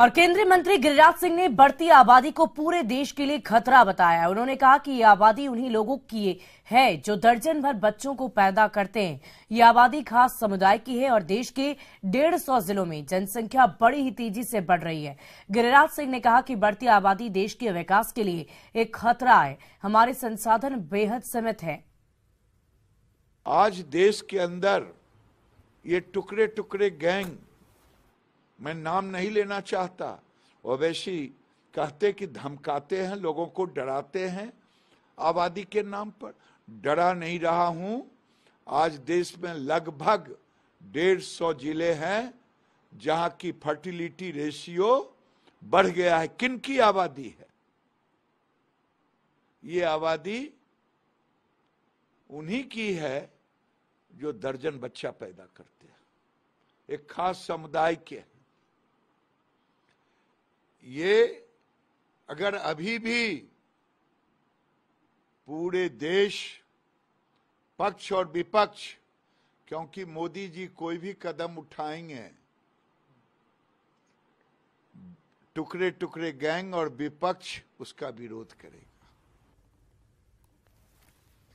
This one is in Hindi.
और केंद्रीय मंत्री गिरिराज सिंह ने बढ़ती आबादी को पूरे देश के लिए खतरा बताया उन्होंने कहा कि ये आबादी उन्हीं लोगों की है जो दर्जन भर बच्चों को पैदा करते हैं ये आबादी खास समुदाय की है और देश के डेढ़ सौ जिलों में जनसंख्या बड़ी ही तेजी से बढ़ रही है गिरिराज सिंह ने कहा कि बढ़ती आबादी देश के विकास के लिए एक खतरा है हमारे संसाधन बेहद सीमित है आज देश के अंदर ये टुकड़े टुकड़े गैंग मैं नाम नहीं लेना चाहता ओवैसी कहते कि धमकाते हैं लोगों को डराते हैं आबादी के नाम पर डरा नहीं रहा हूं आज देश में लगभग डेढ़ सौ जिले हैं जहां की फर्टिलिटी रेशियो बढ़ गया है किन की आबादी है ये आबादी उन्हीं की है जो दर्जन बच्चा पैदा करते हैं एक खास समुदाय के है ये अगर अभी भी पूरे देश पक्ष और विपक्ष क्योंकि मोदी जी कोई भी कदम उठाएंगे टुकड़े टुकड़े गैंग और विपक्ष उसका विरोध करेगा